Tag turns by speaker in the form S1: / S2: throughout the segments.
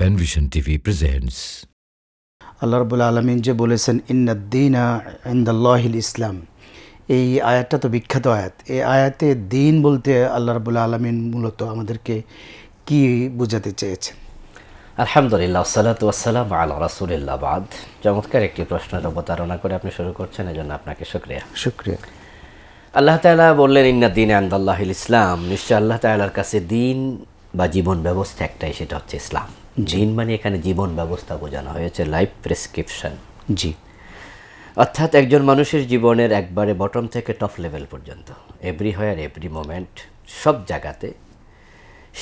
S1: Panvision TV presents আল্লাহ রবুল আলমিন যে বলেছেন ইন্নাদ্দিনা ইন্দাল্লাহিল ইসলাম এই আয়াতটা তো বিখ্যাত আয়াত এই আয়াতে দিন বলতে আল্লাহ রবুল আলমিন মূলত আমাদেরকে কি বোঝাতে চেয়েছেন আলহামদুলিল্লাহ সালাত ওয়াসালাম আল রাসুলিল্লাহ বাদ চমৎকার একটি প্রশ্নের অবতারণা করে আপনি শুরু করছেন এজন্য আপনাকে শুক্রিয়া শুক্রিয়া আল্লাহ তালা বললেন ইন্না দিন আন্দাল্লাহিল ইসলাম নিশ্চয় আল্লাহ তালার কাছে দিন বা জীবন ব্যবস্থা একটাই সেটা হচ্ছে ইসলাম জিন মানে এখানে জীবন ব্যবস্থা বোঝানো হয়েছে লাইফ প্রেসক্রিপশন জি অর্থাৎ একজন মানুষের জীবনের একবারে বটম থেকে টপ লেভেল পর্যন্ত এভরি হোয়ার এভরি মোমেন্ট সব জায়গাতে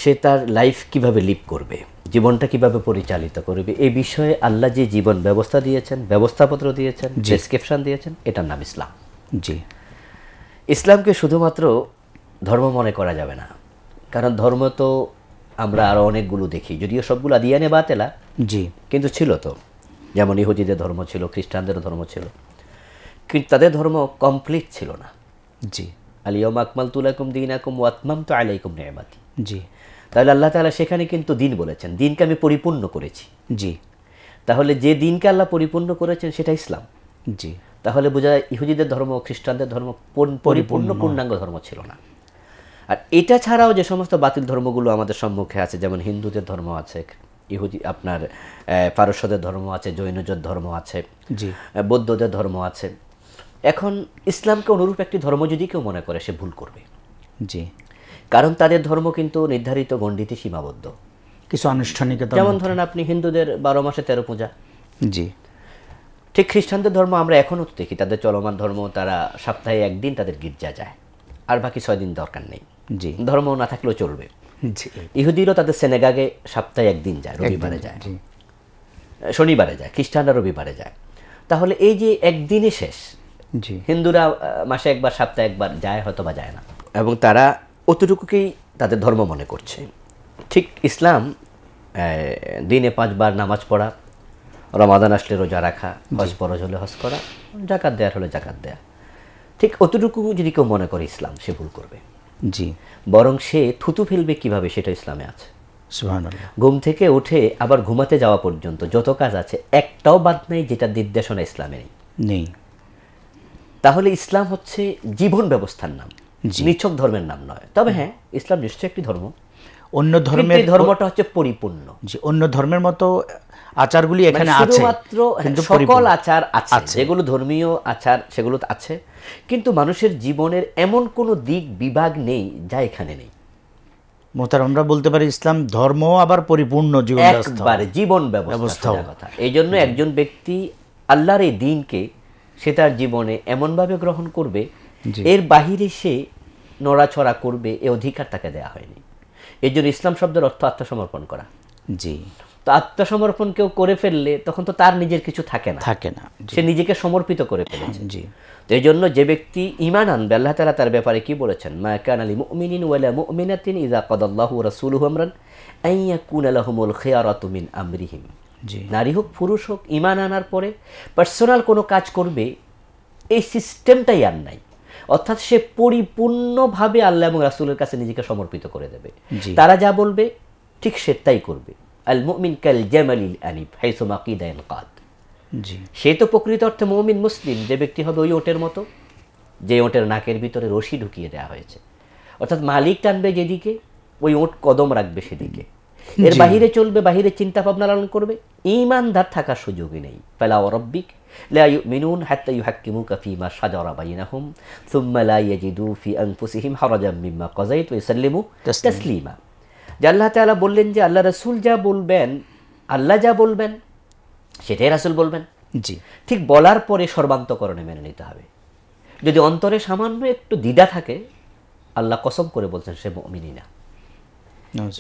S1: সে তার লাইফ কিভাবে লিভ করবে জীবনটা কিভাবে পরিচালিত করবে এই বিষয়ে আল্লাহ যে জীবন ব্যবস্থা দিয়েছেন ব্যবস্থাপত্র দিয়েছেন প্রেসক্রিপশন দিয়েছেন এটার নাম ইসলাম জি ইসলামকে শুধুমাত্র ধর্ম মনে করা যাবে না কারণ ধর্ম তো আমরা আরো অনেকগুলো দেখি যদিও সবগুলো আদিয়ানে বাতেলা জি কিন্তু ছিল তো যেমন ইহুদিদের ধর্ম ছিল খ্রিস্টানদের ধর্ম ছিল কিন্তু তাদের ধর্ম কমপ্লিট ছিল না জি আলিয়ম আকমাল তুলাকুম দিন আকুম ওয়াতমাম তো আলাইকুম নেমাতি জি তাহলে আল্লাহ তালা সেখানে কিন্তু দিন বলেছেন দিনকে আমি পরিপূর্ণ করেছি জি তাহলে যে দিনকে আল্লাহ পরিপূর্ণ করেছেন সেটা ইসলাম জি তাহলে বোঝা যায় ইহুদিদের ধর্ম খ্রিস্টানদের ধর্ম পরিপূর্ণ পূর্ণাঙ্গ ধর্ম ছিল না আর এটা ছাড়াও যে সমস্ত বাতিল ধর্মগুলো আমাদের সম্মুখে আছে যেমন হিন্দুদের ধর্ম আছে ইহুদি আপনার পারস্যদের ধর্ম আছে জৈনজের ধর্ম আছে জি বৌদ্ধদের ধর্ম আছে এখন ইসলামকে অনুরূপ একটি ধর্ম যদি কেউ মনে করে সে ভুল করবে জি কারণ তাদের ধর্ম কিন্তু নির্ধারিত গণ্ডিতে সীমাবদ্ধ কিছু আনুষ্ঠানিক যেমন ধরেন আপনি হিন্দুদের বারো মাসে তেরো পূজা জি ঠিক খ্রিস্টানদের ধর্ম আমরা এখনও তো দেখি তাদের চলমান ধর্ম তারা সপ্তাহে একদিন তাদের গির্জা যায় আর বাকি ছয় দিন দরকার নেই জি ধর্ম না থাকলেও চলবে ইহুদিরও তাদের সেনেগাগে সপ্তাহে একদিন যায় রবিবারে যায় শনিবারে যায় খ্রিস্টানরা রবিবারে যায় তাহলে এই যে একদিনই শেষ জি হিন্দুরা মাসে একবার সপ্তাহে একবার যায় হয়তো বা যায় না এবং তারা অতটুকুকেই তাদের ধর্ম মনে করছে ঠিক ইসলাম দিনে পাঁচবার নামাজ পড়া রমাদান আসলে রোজা রাখা হজ পরজ হলে হজ করা জাকাত দেওয়ার হলে জাকাত দেয়া ঠিক অতটুকু যদি কেউ মনে করে ইসলাম সে ভুল করবে জি বরং সে থুতু ফেলবে কিভাবে সেটা ইসলামে আছে ঘুম থেকে উঠে আবার ঘুমাতে যাওয়া পর্যন্ত যত কাজ আছে একটাও বাদ নেই যেটা নির্দেশনা ইসলামে নেই নেই তাহলে ইসলাম হচ্ছে জীবন ব্যবস্থার নাম নিছক ধর্মের নাম নয় তবে হ্যাঁ ইসলাম নিশ্চয়ই একটি ধর্ম অন্য ধর্মের ধর্মটা হচ্ছে পরিপূর্ণ যে অন্য ধর্মের মতো আচারগুলি মানে এখানে আছে মাত্র সকল আচার আছে যেগুলো ধর্মীয় আচার সেগুলো আছে কিন্তু মানুষের জীবনের এমন কোনো দিক বিভাগ নেই যা এখানে নেই মোতার আমরা বলতে পারি ইসলাম ধর্ম আবার পরিপূর্ণ জীবন একবারে জীবন ব্যবস্থা কথা এই জন্য একজন ব্যক্তি আল্লাহর এই দিনকে সে তার জীবনে এমনভাবে গ্রহণ করবে এর বাহিরে সে নড়াছড়া করবে এ অধিকার তাকে দেওয়া হয়নি এর জন্য ইসলাম শব্দের অর্থ আত্মসমর্পণ করা জি তো আত্মসমর্পণ কেউ করে ফেললে তখন তো তার নিজের কিছু থাকে না থাকে না সে নিজেকে সমর্পিত করে ফেলেছে জি তো এই জন্য যে ব্যক্তি ইমান আনবে আল্লাহ তালা তার ব্যাপারে কি বলেছেন মায়কান আলী মুমিনিন ওয়ালা মুমিনাতিন ইজা কদাল্লাহ রাসূলুহু আমরান আইয়া কুন আলাহুমুল খেয়ারাতু মিন আমরিহিম নারী হোক পুরুষ হোক ইমান আনার পরে পার্সোনাল কোনো কাজ করবে এই সিস্টেমটাই আর নাই অর্থাৎ সে পরিপূর্ণভাবে আল্লাহ এবং রাসুলের কাছে নিজেকে সমর্পিত করে দেবে তারা যা বলবে ঠিক সে তাই করবে আল কাল জামালিল কাদ জি সে তো প্রকৃত অর্থে মোমিন মুসলিম যে ব্যক্তি হবে ওই ওটের মতো যে ওটের নাকের ভিতরে রশি ঢুকিয়ে দেওয়া হয়েছে অর্থাৎ মালিক টানবে যেদিকে ওই ওট কদম রাখবে সেদিকে এর বাহিরে চলবে বাহিরে চিন্তা ভাবনা লালন করবে ইমানদার থাকার সুযোগই নেই ফালা ওরব্বিক লা ইউমিনুন হাত্তা ইউহাক্কিমুকা ফিমা শাজারা বাইনাহুম সুম্মা লা ইয়াজিদু ফি আনফুসিহিম হারাজাম মিম্মা কাযাইত ওয়া ইসাল্লিমু তাসলিমা যে আল্লাহ তাআলা বললেন যে আল্লাহ রাসূল যা বলবেন আল্লাহ যা বলবেন সেটাই রাসূল বলবেন জি ঠিক বলার পরে সর্বান্তকরণে মেনে নিতে হবে যদি অন্তরে সামান্য একটু দ্বিধা থাকে আল্লাহ কসম করে বলছেন সে মমিনী না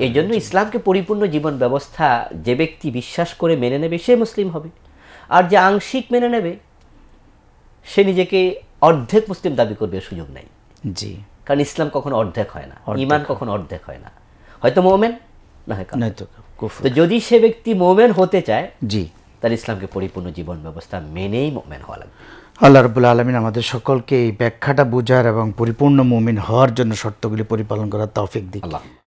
S1: এই জন্য ইসলামকে পরিপূর্ণ জীবন ব্যবস্থা যে ব্যক্তি বিশ্বাস করে মেনে নেবে সে মুসলিম হবে আর যে আংশিক মেনে নেবে সে নিজেকে অর্ধেক মুসলিম দাবি করবে সুযোগ নাই জি কারণ ইসলাম কখনো অর্ধেক হয় না ইমান কখনো অর্ধেক হয় না হয়তো মোমেন না হয় যদি সে ব্যক্তি মোমেন হতে চায় জি তার ইসলামকে পরিপূর্ণ জীবন ব্যবস্থা মেনেই মোমেন হওয়া লাগবে আল্লাহ রবুল আলমিন আমাদের সকলকে এই ব্যাখ্যাটা বোঝার এবং পরিপূর্ণ মুমিন হওয়ার জন্য শর্তগুলি পরিপালন করার তৌফিক দিক